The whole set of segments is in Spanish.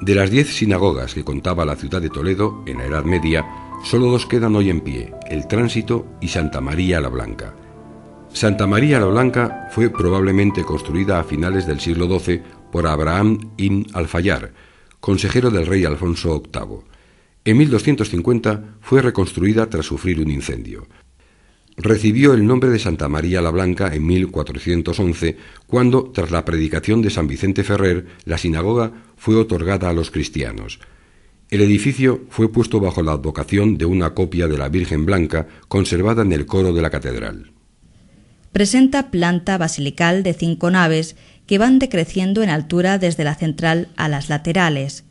De las diez sinagogas que contaba la ciudad de Toledo en la Edad Media, solo dos quedan hoy en pie, el Tránsito y Santa María la Blanca. Santa María la Blanca fue probablemente construida a finales del siglo XII por Abraham ibn al consejero del rey Alfonso VIII. En 1250 fue reconstruida tras sufrir un incendio recibió el nombre de Santa María la Blanca en 1411, cuando, tras la predicación de San Vicente Ferrer, la sinagoga fue otorgada a los cristianos. El edificio fue puesto bajo la advocación de una copia de la Virgen Blanca conservada en el coro de la catedral. Presenta planta basilical de cinco naves que van decreciendo en altura desde la central a las laterales.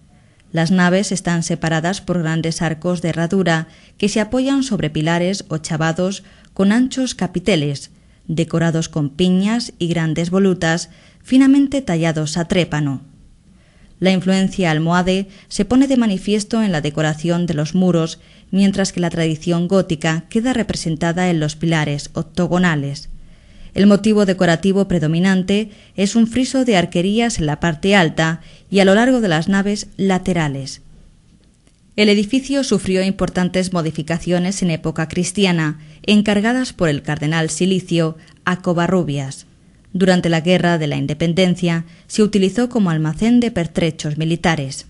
Las naves están separadas por grandes arcos de herradura que se apoyan sobre pilares o chavados con anchos capiteles, decorados con piñas y grandes volutas finamente tallados a trépano. La influencia almohade se pone de manifiesto en la decoración de los muros, mientras que la tradición gótica queda representada en los pilares octogonales. El motivo decorativo predominante es un friso de arquerías en la parte alta y a lo largo de las naves laterales. El edificio sufrió importantes modificaciones en época cristiana, encargadas por el cardenal Silicio a Covarrubias. Durante la Guerra de la Independencia se utilizó como almacén de pertrechos militares.